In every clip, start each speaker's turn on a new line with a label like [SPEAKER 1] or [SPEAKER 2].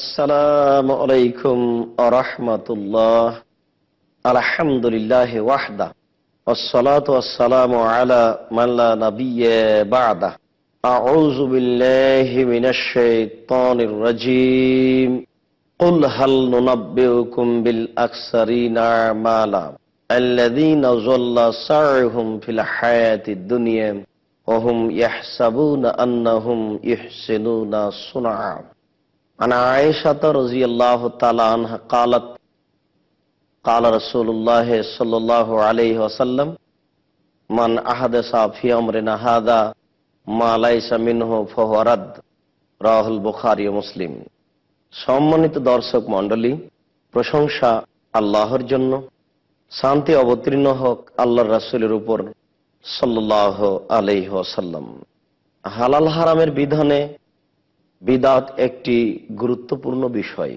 [SPEAKER 1] আসসালামু আলাইকুম আরহামতুল্লাহ আলহামদুলিল্লাহ ওয়াহদা والصلاة والسلام على من لا نبي بعده أعوذ بالله من الشيطان الرجيم قل هل ننبئكم بالأكثرين أعمالا الذين ظل سعيهم في الحياة الدنيا وهم يحسبون أنهم يحسنون صنعا عن عائشة رضي الله تعالى عنها قالت قال رسول الله صلى الله عليه وسلم من أحدث في أمرنا هذا ما ليس منه فهو رد রাহুল বুখারি মুসলিম সম্মানিত দর্শক মণ্ডলী প্রশংসা আল্লাহর জন্য শান্তি অবতীর্ণ হোক আল্লাহর রাসুলের উপর সাল্লাহ আলহ আসাল্লাম হালাল হারামের বিধানে বিদাত একটি গুরুত্বপূর্ণ বিষয়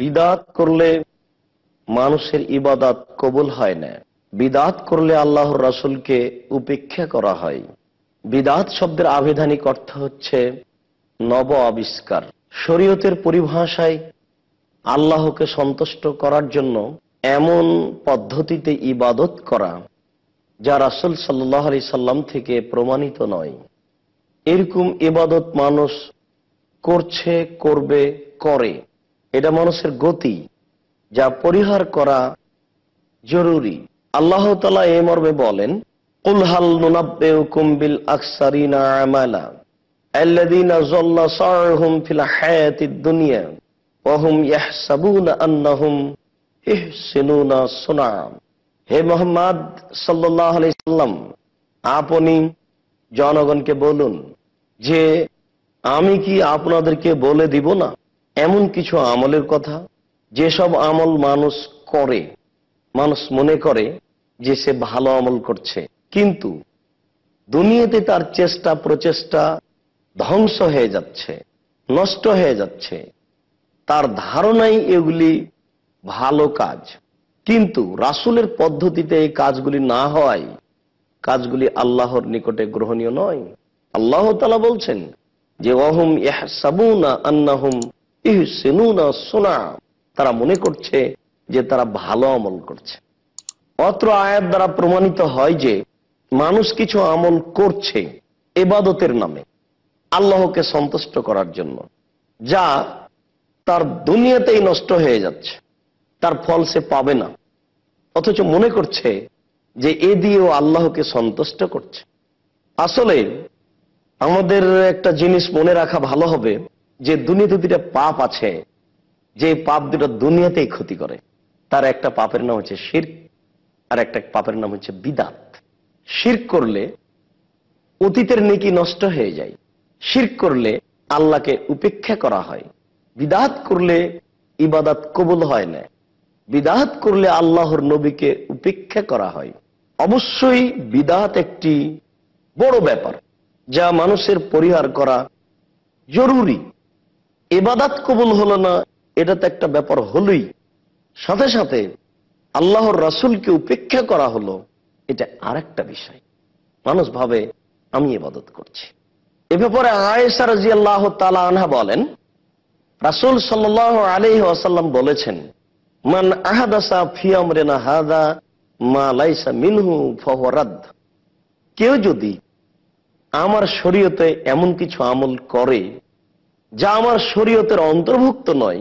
[SPEAKER 1] বিদাত করলে মানুষের ইবাদাত কবুল হয় না বিদাত করলে আল্লাহর রাসুলকে উপেক্ষা করা হয় বিদাত শব্দের আবিধানিক অর্থ হচ্ছে নব আবিষ্কার শরীয়তের পরিভাষায় আল্লাহকে সন্তুষ্ট করার জন্য এমন পদ্ধতিতে ইবাদত করা যা রাসুল সাল্লাহ আলি সাল্লাম থেকে প্রমাণিত নয় এরকম ইবাদত মানুষ করছে করবে করে এটা মানুষের গতি যা পরিহার করা জরুরি আল্লাহ তালা এ মর্মে বলেন কুলহাল নুনাব্বেউকুম বিল আকসারিনা আমালা হে মোহাম্মদ আপনি জনগণকে বলুন যে আমি কি আপনাদেরকে বলে দিব না এমন কিছু আমলের কথা যেসব আমল মানুষ করে মানুষ মনে করে যে সে ভালো আমল করছে কিন্তু দুনিয়াতে তার চেষ্টা প্রচেষ্টা ধ্বংস হয়ে যাচ্ছে নষ্ট হয়ে যাচ্ছে তার ধারণাই এগুলি ভালো কাজ কিন্তু রাসুলের পদ্ধতিতে এই কাজগুলি না হয় কাজগুলি আল্লাহর নিকটে গ্রহণীয় নয় আল্লাহ তালা বলছেন যে অহম ইয়াহসাবুনা ইহসেনুনা সোনা তারা মনে করছে যে তারা ভালো আমল করছে অত্র আয়াত দ্বারা প্রমাণিত হয় যে মানুষ কিছু আমল করছে এবাদতের নামে আল্লাহকে সন্তুষ্ট করার জন্য যা তার দুনিয়াতেই নষ্ট হয়ে যাচ্ছে তার ফল সে পাবে না অথচ মনে করছে যে এ দিয়েও আল্লাহকে সন্তুষ্ট করছে আসলে আমাদের একটা জিনিস মনে রাখা ভালো হবে যে দুনিয়াতে দুটা পাপ আছে যে পাপ দুটো দুনিয়াতেই ক্ষতি করে তার একটা পাপের নাম হচ্ছে শির আর একটা পাপের নাম হচ্ছে বিদাত শির করলে অতীতের নেকি নষ্ট হয়ে যায় শির করলে আল্লাহকে উপেক্ষা করা হয় বিদাত করলে ইবাদাত কবুল হয় না বিদাত করলে আল্লাহর নবীকে উপেক্ষা করা হয় অবশ্যই বিদাত একটি বড় ব্যাপার যা মানুষের পরিহার করা জরুরি এবাদাত কবুল হলো না এটা তো একটা ব্যাপার হলই সাথে সাথে আল্লাহর রাসুলকে উপেক্ষা করা হলো এটা আর একটা বিষয় মানুষ ভাবে আমি এবাদত করছি এ ব্যাপারে আয়েসার আল্লাহ তালা আনহা বলেন রাসুল সাল আলি আসাল্লাম বলেছেন মান আহাদাসা ফিয়ামরেনা হাদা মা লাইসা মিনহু ফহরাদ কেউ যদি আমার শরীয়তে এমন কিছু আমল করে যা আমার শরীয়তের অন্তর্ভুক্ত নয়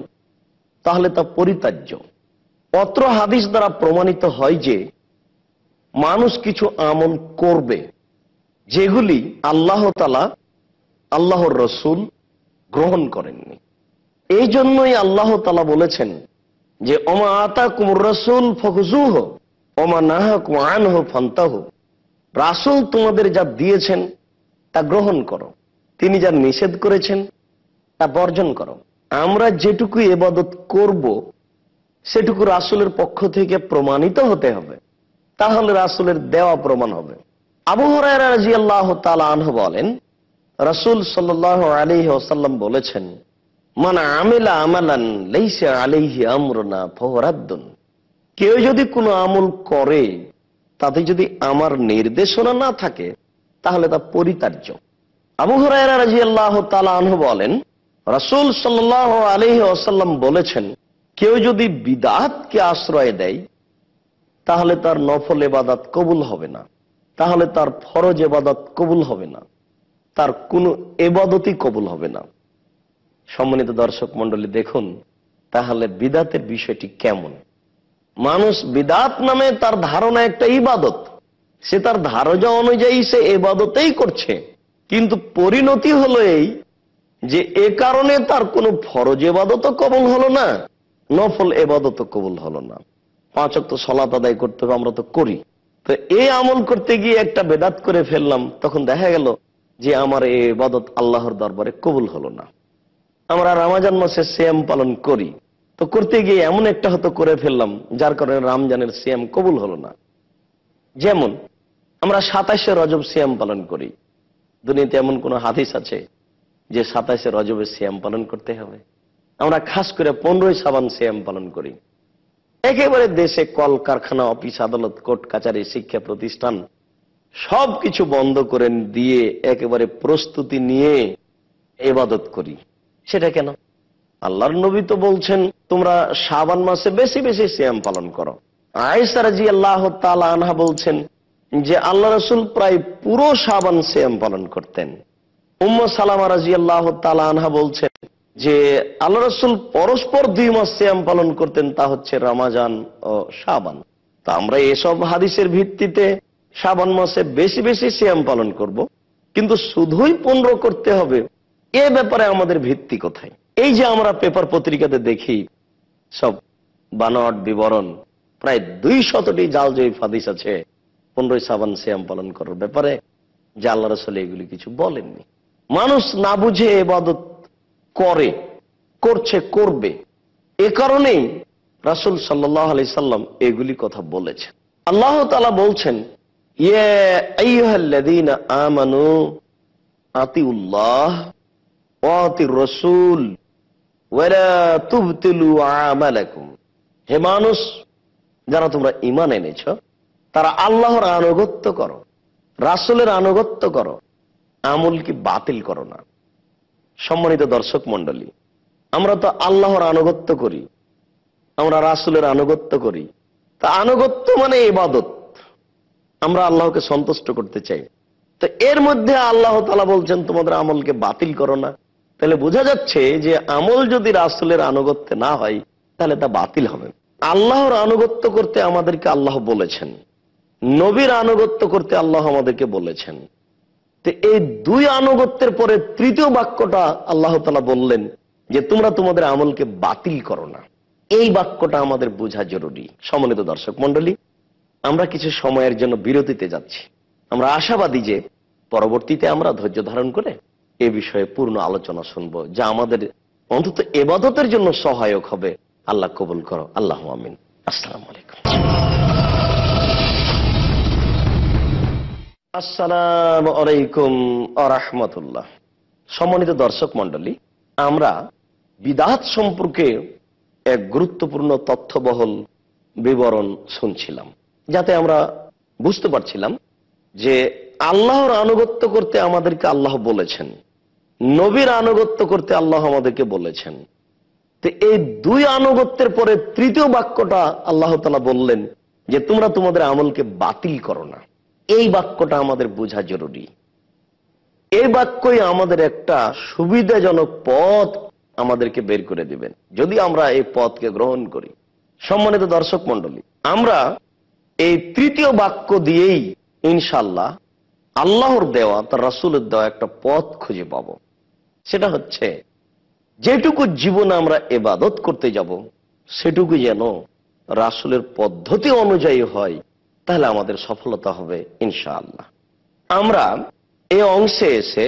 [SPEAKER 1] তাহলে তা পরিত্য অত্র হাদিস দ্বারা প্রমাণিত হয় যে মানুষ কিছু আমল করবে যেগুলি আল্লাহ তালা আল্লাহর রসুল গ্রহণ করেননি এই জন্যই আল্লাহ তালা বলেছেন যে অমা আতা কুমুর রসুল ফখজুহ ওমা নাহা হোক হো হোক রাসুল তোমাদের যা দিয়েছেন তা গ্রহণ করো তিনি যা নিষেধ করেছেন তা বর্জন করো আমরা যেটুকু এবাদত করব সেটুকু রাসুলের পক্ষ থেকে প্রমাণিত হতে হবে তাহলে রাসুলের দেওয়া প্রমাণ হবে আবু হরাই আল্লাহ বলেন রাসুল সাল্লাহ আলী বলেছেন মানে আমেলা আমালান আলিহি আমরনা ফহরাদ্দুন কেউ যদি কোনো আমল করে তাতে যদি আমার নির্দেশনা না থাকে তাহলে তা পরিতার্য আবু হরাইরাজিয়াল্লাহ তালাহ বলেন রাসুল সাল্লাহ আলহি আসাল্লাম বলেছেন কেউ যদি বিদাতকে আশ্রয় দেয় তাহলে তার নফল এবাদাত কবুল হবে না তাহলে তার ফরজ এবাদাত কবুল হবে না তার কোনো এবাদতই কবুল হবে না সম্মানিত দর্শক মন্ডলী দেখুন তাহলে বিদাতের বিষয়টি কেমন মানুষ বিদাত নামে তার ধারণা একটা ইবাদত সে তার ধারজা অনুযায়ী সে এবাদতেই করছে কিন্তু পরিণতি হলো এই যে এ কারণে তার কোনো ফরজ এবাদত কবল হলো না নফল এবাদত কবুল হলো না পাঁচ অক্ত সলাত আদায় করতে হবে আমরা তো করি তো এই আমল করতে গিয়ে একটা বেদাত করে ফেললাম তখন দেখা গেল যে আমার এ এবাদত আল্লাহর দরবারে কবুল হলো না আমরা রামাজান মাসে শ্যাম পালন করি তো করতে গিয়ে এমন একটা হতো করে ফেললাম যার কারণে রামজানের শ্যাম কবুল হলো না যেমন আমরা সাতাশে রজব সিয়াম পালন করি দুনিয়াতে এমন কোনো হাদিস আছে যে সাতাশে রজবে সিয়াম পালন করতে হবে আমরা খাস করে পনেরোই সাবান সিয়াম পালন করি একেবারে দেশে কল কারখানা অফিস আদালত কোর্ট কাচারি শিক্ষা প্রতিষ্ঠান সব কিছু বন্ধ করে দিয়ে একেবারে প্রস্তুতি নিয়ে এবাদত করি সেটা কেন আল্লাহর নবী তো বলছেন তোমরা সাবান মাসে বেশি বেশি সিয়াম পালন করো আয়সারাজি আল্লাহ তালা আনহা বলছেন যে আল্লাহ রসুল প্রায় পুরো সাবান সেম পালন করতেন উম্ম সালামা রাজি আল্লাহ আনহা বলছেন যে আল্লাহ রসুল পরস্পর দুই মাস শ্যাম পালন করতেন তা হচ্ছে রামাজান ও সাবান তা আমরা এসব হাদিসের ভিত্তিতে সাবান মাসে বেশি বেশি শ্যাম পালন করব। কিন্তু শুধুই পনেরো করতে হবে এ ব্যাপারে আমাদের ভিত্তি কোথায় এই যে আমরা পেপার পত্রিকাতে দেখি সব বানোয়াট বিবরণ প্রায় দুই শতটি জাল জয়ী হাদিস আছে পনেরোই সাবান শ্যাম পালন করার ব্যাপারে যে আল্লাহ রসল এগুলি কিছু বলেননি মানুষ না বুঝে এবাদত করে করছে করবে এ কারণেই রাসুল সাল্লাহ আলি সাল্লাম এগুলি কথা বলেছেন আল্লাহ তালা বলছেন হে মানুষ যারা তোমরা ইমান এনেছ তারা আল্লাহর আনুগত্য করো রাসুলের আনুগত্য করো আমলকে বাতিল করো না সম্মানিত দর্শক মন্ডলী আমরা তো আল্লাহর আনুগত্য করি আমরা রাসুলের আনুগত্য করি তা আনুগত্য মানে ইবাদত আমরা আল্লাহকে সন্তুষ্ট করতে চাই তো এর মধ্যে আল্লাহ তালা বলছেন তোমাদের আমলকে বাতিল করো না তাহলে বোঝা যাচ্ছে যে আমল যদি রাসুলের আনুগত্যে না হয় তাহলে তা বাতিল হবে আল্লাহর আনুগত্য করতে আমাদেরকে আল্লাহ বলেছেন নবীর আনুগত্য করতে আল্লাহ আমাদেরকে বলেছেন তো এই দুই আনুগত্যের পরে তৃতীয় বাক্যটা আল্লাহ তালা বললেন যে তোমরা তোমাদের আমলকে বাতিল করো না এই বাক্যটা আমাদের বোঝা জরুরি সমন্বিত দর্শক মন্ডলী আমরা কিছু সময়ের জন্য বিরতিতে যাচ্ছি আমরা আশাবাদী যে পরবর্তীতে আমরা ধৈর্য ধারণ করে এ বিষয়ে পূর্ণ আলোচনা শুনব যা আমাদের অন্তত এবাদতের জন্য সহায়ক হবে আল্লাহ কবুল করো আল্লাহ আমিন আসসালাম আলাইকুম আসসালাম আলাইকুম আরহামতুল্লাহ সম্মানিত দর্শক মন্ডলী আমরা বিদাত সম্পর্কে এক গুরুত্বপূর্ণ তথ্যবহল বিবরণ শুনছিলাম যাতে আমরা বুঝতে পারছিলাম যে আল্লাহর আনুগত্য করতে আমাদেরকে আল্লাহ বলেছেন নবীর আনুগত্য করতে আল্লাহ আমাদেরকে বলেছেন তো এই দুই আনুগত্যের পরে তৃতীয় বাক্যটা আল্লাহ তালা বললেন যে তোমরা তোমাদের আমলকে বাতিল করো না এই বাক্যটা আমাদের বোঝা জরুরি এই বাক্যই আমাদের একটা সুবিধাজনক পথ আমাদেরকে বের করে দিবেন যদি আমরা এই পথকে গ্রহণ করি সম্মানিত দর্শক মন্ডলী আমরা এই তৃতীয় বাক্য দিয়েই ইনশাল্লাহ আল্লাহর দেওয়া তার রাসুলের দেওয়া একটা পথ খুঁজে পাব সেটা হচ্ছে যেটুকু জীবনে আমরা এবাদত করতে যাব সেটুকু যেন রাসুলের পদ্ধতি অনুযায়ী হয় তাহলে আমাদের সফলতা হবে ইনশাআল্লাহ আমরা এ অংশে এসে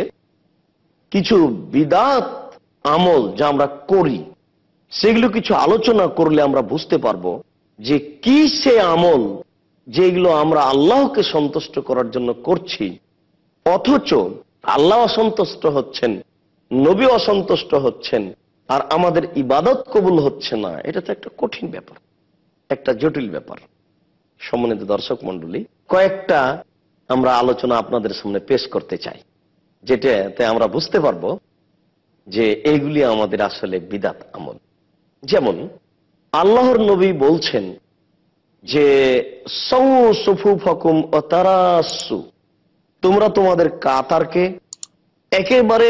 [SPEAKER 1] কিছু বিদাত আমল যা আমরা করি সেগুলো কিছু আলোচনা করলে আমরা বুঝতে পারবো যে কি সে আমল যেগুলো আমরা আল্লাহকে সন্তুষ্ট করার জন্য করছি অথচ আল্লাহ অসন্তুষ্ট হচ্ছেন নবী অসন্তুষ্ট হচ্ছেন আর আমাদের ইবাদত কবুল হচ্ছে না এটা তো একটা কঠিন ব্যাপার একটা জটিল ব্যাপার সম্মানিত দর্শক মন্ডলী কয়েকটা আমরা আলোচনা আপনাদের সামনে পেশ করতে চাই যেটাতে আমরা বুঝতে পারবো যে এইগুলি আমাদের আসলে বিদাত আমল যেমন আল্লাহর নবী বলছেন যে সফু তোমরা তোমাদের কাতারকে একেবারে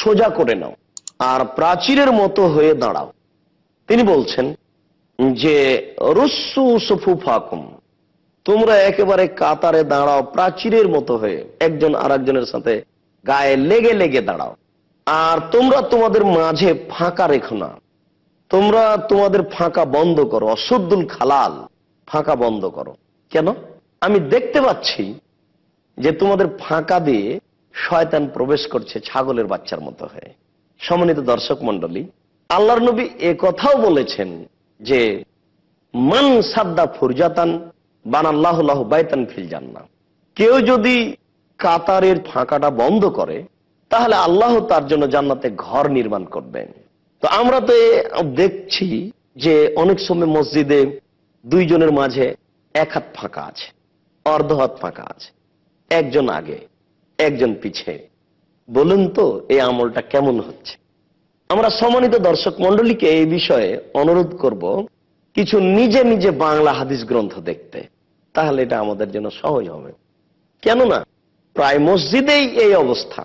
[SPEAKER 1] সোজা করে নাও আর প্রাচীরের মতো হয়ে দাঁড়াও তিনি বলছেন যে রুসু ফাকুম তোমরা একেবারে কাতারে দাঁড়াও প্রাচীরের মতো হয়ে একজন আর সাথে গায়ে লেগে লেগে দাঁড়াও আর তোমরা তোমাদের মাঝে ফাঁকা রেখো না তোমরা তোমাদের ফাঁকা বন্ধ করো অসুদ্দুল খালাল ফাঁকা বন্ধ করো কেন আমি দেখতে পাচ্ছি যে তোমাদের ফাঁকা দিয়ে শয়তান প্রবেশ করছে ছাগলের বাচ্চার মতো হয়ে সমন্বিত দর্শক মন্ডলী আল্লাহর নবী কথাও বলেছেন যে মান সাদ্দা ফুরজাতান বানাল্লাহ বাইতান ফিল জান্না কেউ যদি কাতারের ফাঁকাটা বন্ধ করে তাহলে আল্লাহ তার জন্য জান্নাতে ঘর নির্মাণ করবেন তো আমরা তো দেখছি যে অনেক সময় মসজিদে দুইজনের মাঝে এক হাত ফাঁকা আছে অর্ধ হাত ফাঁকা আছে একজন আগে একজন পিছে বলুন তো এই আমলটা কেমন হচ্ছে আমরা সমন্বিত দর্শক মন্ডলীকে এই বিষয়ে অনুরোধ করব কিছু নিজে নিজে বাংলা হাদিস গ্রন্থ দেখতে তাহলে এটা আমাদের জন্য সহজ হবে কেননা প্রায় মসজিদেই এই অবস্থা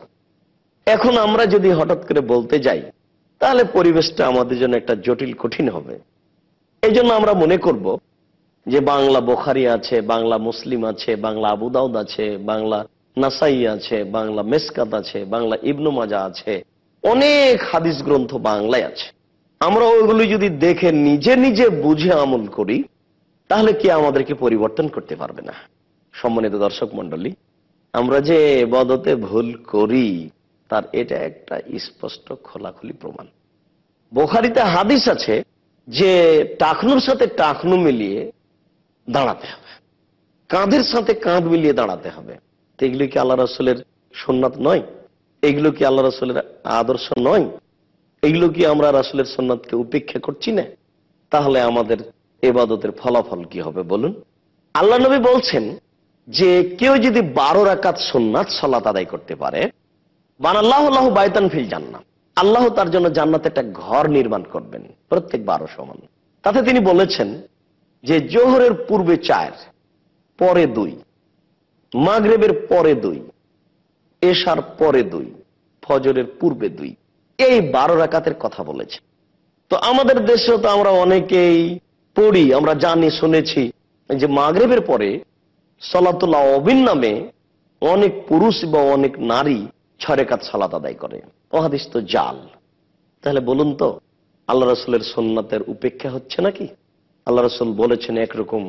[SPEAKER 1] এখন আমরা যদি হঠাৎ করে বলতে যাই তাহলে পরিবেশটা আমাদের জন্য একটা জটিল কঠিন হবে এই জন্য আমরা মনে করব যে বাংলা বোখারি আছে বাংলা মুসলিম আছে বাংলা আবুদাউদ আছে বাংলা নাসাই আছে বাংলা মেসকাত আছে বাংলা ইবনুমাজা আছে অনেক হাদিস গ্রন্থ বাংলায় আছে আমরা ওইগুলি যদি দেখে নিজে নিজে বুঝে আমল করি তাহলে কে আমাদেরকে পরিবর্তন করতে পারবে না সম্মানিত দর্শক মন্ডলী আমরা যে বদতে ভুল করি তার এটা একটা স্পষ্ট খোলাখুলি প্রমাণ বোখারিতে হাদিস আছে যে টাকনুর সাথে টাকনু মিলিয়ে দাঁড়াতে হবে কাঁধের সাথে কাঁধ মিলিয়ে দাঁড়াতে হবে তো এগুলি কি আল্লাহ রসলের সোননাথ নয় এগুলো কি আল্লাহ রাসুলের আদর্শ নয় এগুলো কি আমরা রাসুলের সন্ন্যাতকে উপেক্ষা করছি না তাহলে আমাদের এবাদতের ফলাফল কি হবে বলুন আল্লাহ নবী বলছেন যে কেউ যদি বারো রাকাত সোননাথ সলাত আদায় করতে পারে বানাল্লাহ আল্লাহ বায়তান ফিল জান্নাত আল্লাহ তার জন্য জান্নাতে একটা ঘর নির্মাণ করবেন প্রত্যেক বারো সমান তাতে তিনি বলেছেন যে জোহরের পূর্বে চার পরে দুই মাগরেবের পরে দুই এসার পরে দুই ফজরের পূর্বে দুই এই বারো রাকাতের কথা বলেছে তো আমাদের দেশে তো আমরা অনেকেই পড়ি আমরা জানি শুনেছি যে মাগরেবের পরে সলাতুল্লাহ অবিন নামে অনেক পুরুষ বা অনেক নারী ছরেকাত সালাত আদায় করে অহাদিস তো জাল তাহলে বলুন তো আল্লাহ রসুলের সোননাথের উপেক্ষা হচ্ছে নাকি আল্লাহ রসুল বলেছেন একরকম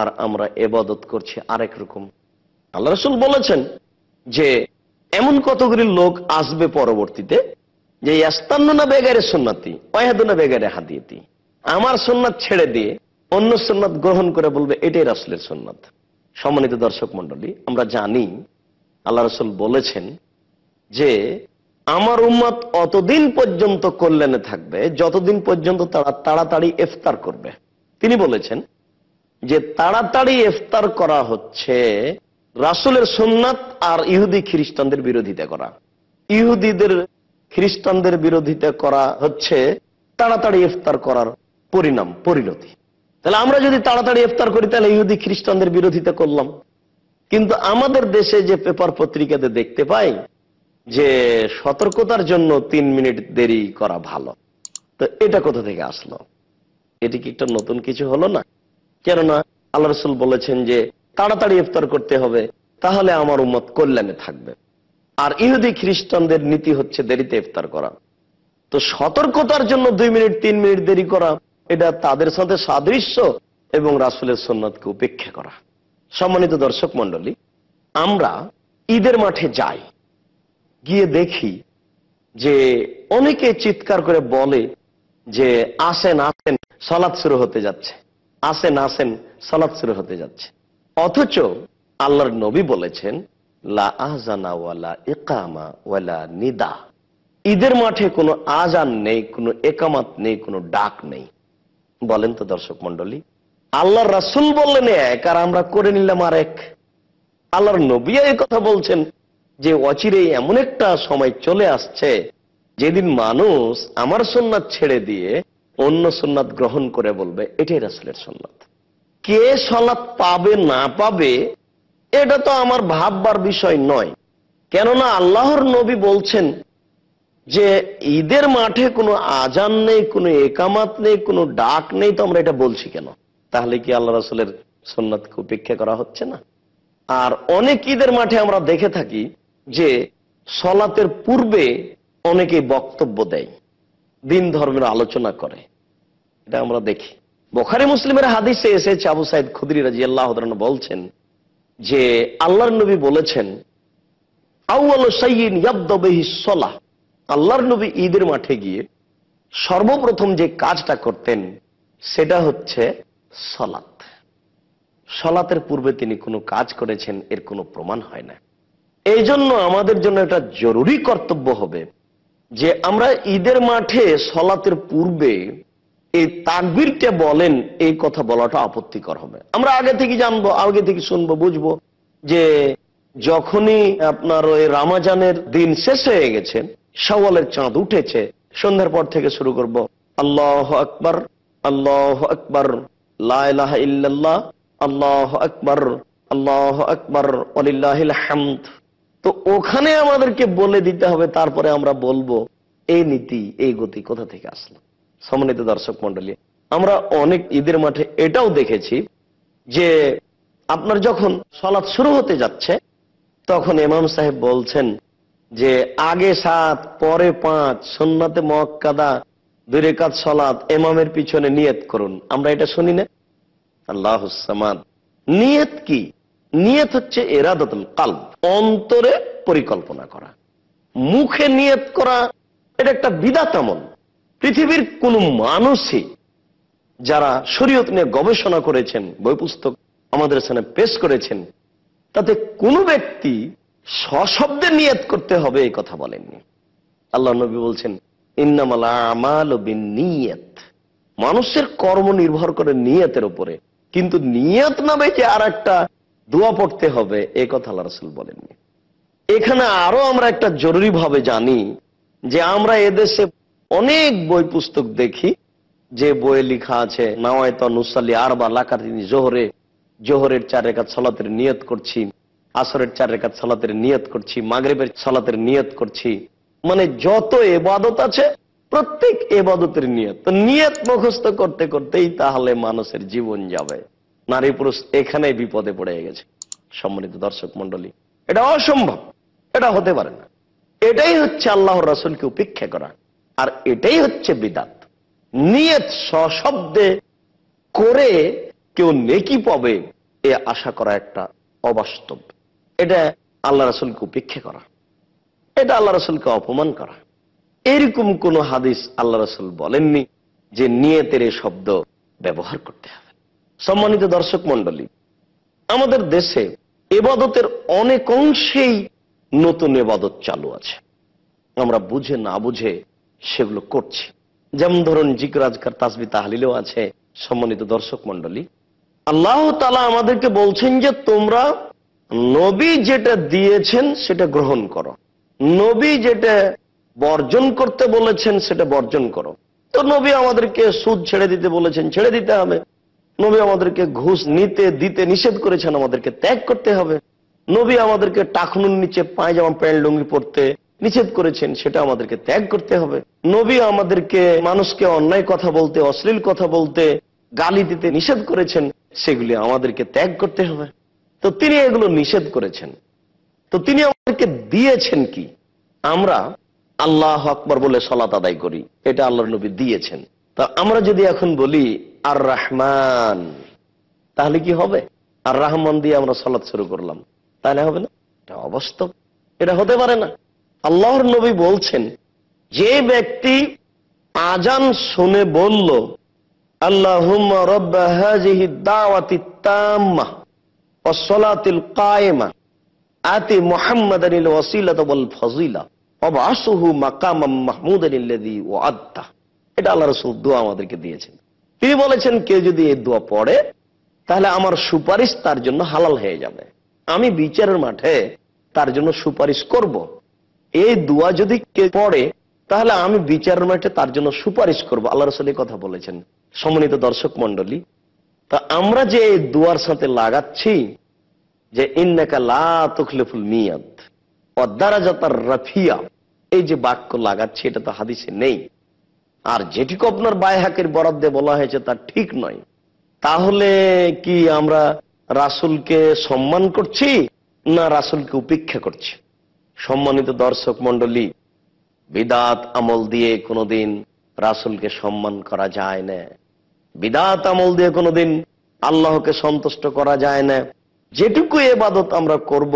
[SPEAKER 1] আর আমরা এবাদত করছি আরেক রকম আল্লাহ রসুল বলেছেন যে এমন কতগুলি লোক আসবে পরবর্তীতে যে ইয়াস্তান্না বেগারে সুন্নাতি অয়াদুনা বেগারে হাতিয়েতি আমার সুন্নাত ছেড়ে দিয়ে অন্য সুন্নাত গ্রহণ করে বলবে এটাই রাসুলের সুন্নাত সম্মানিত দর্শক মন্ডলী আমরা জানি আল্লাহ রসুল বলেছেন যে আমার উম্মত অতদিন পর্যন্ত কল্যাণে থাকবে যতদিন পর্যন্ত তারা তাড়াতাড়ি ইফতার করবে তিনি বলেছেন যে তাড়াতাড়ি ইফতার করা হচ্ছে রাসুলের সোননাথ আর ইহুদি খ্রিস্টানদের বিরোধিতা করা ইহুদিদের খ্রিস্টানদের বিরোধিতা করা হচ্ছে তাড়াতাড়ি ইফতার করার পরিণাম পরিণতি তাহলে আমরা যদি তাড়াতাড়ি ইফতার করি তাহলে ইহুদি খ্রিস্টানদের বিরোধিতা করলাম কিন্তু আমাদের দেশে যে পেপার পত্রিকাতে দেখতে পাই যে সতর্কতার জন্য তিন মিনিট দেরি করা ভালো তো এটা কোথা থেকে আসলো এটি কি একটা নতুন কিছু হলো না কেননা আল্লাহ রসুল বলেছেন যে তাড়াতাড়ি ইফতার করতে হবে তাহলে আমার উম্মত কল্যাণে থাকবে আর ইহুদি খ্রিস্টানদের নীতি হচ্ছে দেরিতে ইফতার করা তো সতর্কতার জন্য দুই মিনিট তিন মিনিট দেরি করা এটা তাদের সাথে সাদৃশ্য এবং রাসুলের সন্ন্যতকে উপেক্ষা করা সম্মানিত দর্শক মন্ডলী আমরা ঈদের মাঠে যাই গিয়ে দেখি যে অনেকে চিৎকার করে বলে যে আসেন আসেন সলাৎ শুরু হতে যাচ্ছে আসেন আসেন সলাৎ শুরু হতে যাচ্ছে অথচ আল্লাহর নবী বলেছেন লা আহজানা ওয়ালা একামা ওয়ালা নিদা ঈদের মাঠে কোনো আজান নেই কোনো একামাত নেই কোনো ডাক নেই বলেন তো দর্শক মন্ডলী আল্লাহর রাসুল বললেন এক আর আমরা করে নিলাম আর এক আল্লাহর নবী এই কথা বলছেন যে অচিরে এমন একটা সময় চলে আসছে যেদিন মানুষ আমার সোননাথ ছেড়ে দিয়ে অন্য সোননাথ গ্রহণ করে বলবে এটাই রাসুলের সোননাথ কে সলাপ পাবে না পাবে এটা তো আমার ভাববার বিষয় নয় কেননা আল্লাহর নবী বলছেন যে ঈদের মাঠে কোনো আজান নেই কোনো একামাত নেই কোনো ডাক নেই তো আমরা এটা বলছি কেন তাহলে কি আল্লাহ রাসুলের সন্ন্যতকে উপেক্ষা করা হচ্ছে না আর অনেক ঈদের মাঠে আমরা দেখে থাকি যে সলাতের পূর্বে অনেকে বক্তব্য দেয় দিন ধর্মের আলোচনা করে এটা আমরা দেখি বোখারি মুসলিমের হাদিসে এসে চাবু সাহেব খুদরি রাজি আল্লাহ বলছেন যে আল্লাহর নবী বলেছেন আল্লাহর নবী ঈদের মাঠে গিয়ে সর্বপ্রথম যে কাজটা করতেন সেটা হচ্ছে সলাত সলাতের পূর্বে তিনি কোনো কাজ করেছেন এর কোনো প্রমাণ হয় না এই জন্য আমাদের জন্য এটা জরুরি কর্তব্য হবে যে আমরা ঈদের মাঠে সলাতের পূর্বে এই তাকবিরটা বলেন এই কথা বলাটা আপত্তিকর হবে আমরা আগে থেকে জানবো আগে থেকে শুনবো বুঝবো যে যখনই আপনার ওই রামাজানের দিন শেষ হয়ে গেছে সওয়ালের চাঁদ উঠেছে সন্ধ্যার পর থেকে শুরু করব আল্লাহ আকবর আল্লাহ আকবর লাহ ইহ আল্লাহ আকবর আল্লাহ আকবর আলিল্লাহ তো ওখানে আমাদেরকে বলে দিতে হবে তারপরে আমরা বলবো এই নীতি এই গতি কোথা থেকে আসলো সমন্বিত দর্শক মন্ডলী আমরা অনেক ঈদের মাঠে এটাও দেখেছি যে আপনার যখন সলাৎ শুরু হতে যাচ্ছে তখন এমাম সাহেব বলছেন যে আগে সাত পরে পাঁচ সন্নাতে মহকাদা দূরে কাজ সলাৎ এমামের পিছনে নিয়ত করুন আমরা এটা শুনি না আল্লাহ নিয়ত কি নিয়ত হচ্ছে এরাদতুল কাল অন্তরে পরিকল্পনা করা মুখে নিয়ত করা এটা একটা বিদা তেমন পৃথিবীর কোন মানুষই যারা শরীয়ত নিয়ে গবেষণা করেছেন বই পুস্তক আমাদের সামনে পেশ করেছেন তাতে কোন ব্যক্তি সশব্দে নিয়ত করতে হবে এই কথা বলেননি আল্লাহ নবী বলছেন মানুষের কর্ম নির্ভর করে নিয়তের উপরে কিন্তু নিয়ত নামে যে আর একটা দোয়া পড়তে হবে এ কথা আল্লাহ রসুল বলেননি এখানে আরো আমরা একটা জরুরি ভাবে জানি যে আমরা এদেশে অনেক বই পুস্তক দেখি যে বইয়ে লিখা আছে নাওয়ায়তুসাল্লি আর বা তিনি জোহরে জোহরের চার রেখা ছলাতের নিয়ত করছি আসরের চার রেখা ছলাতের নিয়ত করছি মাগরেবের ছলাতের নিয়ত করছি মানে যত এবাদত আছে প্রত্যেক এবাদতের নিয়ত তো নিয়ত মুখস্থ করতে করতেই তাহলে মানুষের জীবন যাবে নারী পুরুষ এখানে বিপদে পড়ে গেছে সম্মানিত দর্শক মন্ডলী এটা অসম্ভব এটা হতে পারে না এটাই হচ্ছে আল্লাহর রসুলকে উপেক্ষা করা আর এটাই হচ্ছে বিদাত নিয়ত সশব্দে করে কেউ নেকি পাবে এ আশা করা একটা অবাস্তব এটা আল্লাহ রসুলকে উপেক্ষা করা এটা আল্লাহ রসুলকে অপমান করা এরকম কোন হাদিস আল্লাহ রসুল বলেননি যে নিয়তের এই শব্দ ব্যবহার করতে হবে সম্মানিত দর্শক মন্ডলী আমাদের দেশে এবাদতের অনেক অংশেই নতুন এবাদত চালু আছে আমরা বুঝে না বুঝে সেগুলো করছি যেমন ধরুন জিকরাজকার তাসবি তাহলিলেও আছে সম্মানিত দর্শক মন্ডলী আল্লাহ তালা আমাদেরকে বলছেন যে তোমরা নবী যেটা দিয়েছেন সেটা গ্রহণ করো নবী যেটা বর্জন করতে বলেছেন সেটা বর্জন করো তো নবী আমাদেরকে সুদ ছেড়ে দিতে বলেছেন ছেড়ে দিতে হবে নবী আমাদেরকে ঘুষ নিতে দিতে নিষেধ করেছেন আমাদেরকে ত্যাগ করতে হবে নবী আমাদেরকে টাকনুর নিচে পায়জামা প্যান্ট লুঙ্গি পরতে নিষেধ করেছেন সেটা আমাদেরকে ত্যাগ করতে হবে নবী আমাদেরকে মানুষকে অন্যায় কথা বলতে অশ্লীল কথা বলতে গালি দিতে নিষেধ করেছেন সেগুলি আমাদেরকে ত্যাগ করতে হবে তো তিনি এগুলো নিষেধ করেছেন তো তিনি আমাদেরকে দিয়েছেন কি আমরা আল্লাহ আকবর বলে সলাত আদায় করি এটা আল্লাহ নবী দিয়েছেন তা আমরা যদি এখন বলি আর রহমান তাহলে কি হবে আর রহমান দিয়ে আমরা সলাৎ শুরু করলাম তাহলে হবে না এটা অবাস্তব এটা হতে পারে না আল্লাহর নবী বলছেন যে ব্যক্তি আজান শুনে বলল দাওয়াতি তাম্মা কায়েমা আতি এটা আল্লাহ আমাদেরকে দিয়েছেন তিনি বলেছেন কেউ যদি এই দোয়া পড়ে তাহলে আমার সুপারিশ তার জন্য হালাল হয়ে যাবে আমি বিচারের মাঠে তার জন্য সুপারিশ করব এই দোয়া যদি কে পড়ে তাহলে আমি বিচার মাঠে তার জন্য সুপারিশ করব আল্লাহ রসুল কথা বলেছেন সমন্বিত দর্শক মন্ডলী তা আমরা যে এই দুয়ার সাথে লাগাচ্ছি যে মিয়াদ রাফিয়া এই যে বাক্য লাগাচ্ছি এটা তো হাদিসে নেই আর যেটিকে আপনার বায়হাকের বরাদ্দে বলা হয়েছে তা ঠিক নয় তাহলে কি আমরা রাসুলকে সম্মান করছি না রাসুলকে উপেক্ষা করছি সম্মানিত দর্শক মন্ডলী বিদাত আমল দিয়ে কোনোদিন রাসুলকে সম্মান করা যায় না বিদাত আমল দিয়ে কোনোদিন আল্লাহকে সন্তুষ্ট করা যায় না যেটুকু এবাদত আমরা করব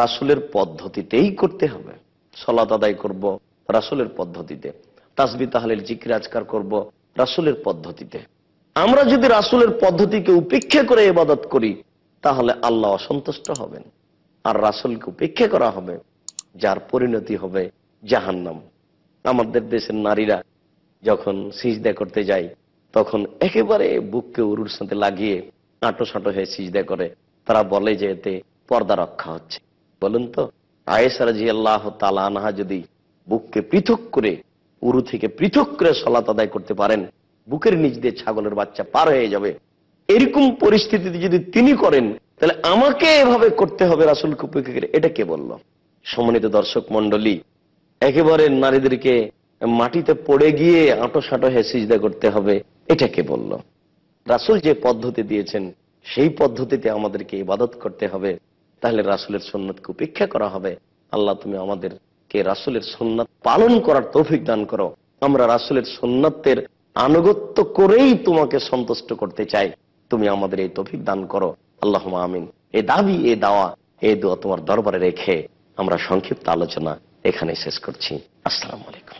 [SPEAKER 1] রাসুলের পদ্ধতিতেই করতে হবে সলাত আদায় করব রাসুলের পদ্ধতিতে তাসবি তাহলের জিকির আজকার করব রাসুলের পদ্ধতিতে আমরা যদি রাসুলের পদ্ধতিকে উপেক্ষা করে এবাদত করি তাহলে আল্লাহ অসন্তুষ্ট হবেন আর রাসুলকে উপেক্ষা করা হবে যার পরিণতি হবে জাহান্নাম আমাদের দেশের নারীরা যখন সিজদা করতে যায় তখন একেবারে বুককে উরুর সাথে লাগিয়ে আঁটো সাঁটো হয়ে সিজদা করে তারা বলে যে এতে পর্দা রক্ষা হচ্ছে বলুন তো আয়েসারা জি আল্লাহ তালা আনহা যদি বুককে পৃথক করে উরু থেকে পৃথক করে সলাত আদায় করতে পারেন বুকের নিজ দিয়ে ছাগলের বাচ্চা পার হয়ে যাবে এরকম পরিস্থিতিতে যদি তিনি করেন তাহলে আমাকে এভাবে করতে হবে রাসুল কুপিকে এটা কে বললো সম্মানিত দর্শক মন্ডলী একেবারে নারীদেরকে মাটিতে পড়ে গিয়ে আঁটো সাঁটো হেসিজদা করতে হবে এটা কে বলল রাসুল যে পদ্ধতি দিয়েছেন সেই পদ্ধতিতে আমাদেরকে ইবাদত করতে হবে তাহলে রাসুলের সন্ন্যতকে উপেক্ষা করা হবে আল্লাহ তুমি আমাদেরকে রাসুলের সন্ন্যত পালন করার তৌফিক দান করো আমরা রাসুলের সন্ন্যতের আনুগত্য করেই তোমাকে সন্তুষ্ট করতে চাই তুমি আমাদের এই তৌফিক দান করো আল্লাহ আমিন এ দাবি এ দাওয়া এ দোয়া তোমার দরবারে রেখে আমরা সংক্ষিপ্ত আলোচনা এখানে শেষ করছি আসসালামু আলাইকুম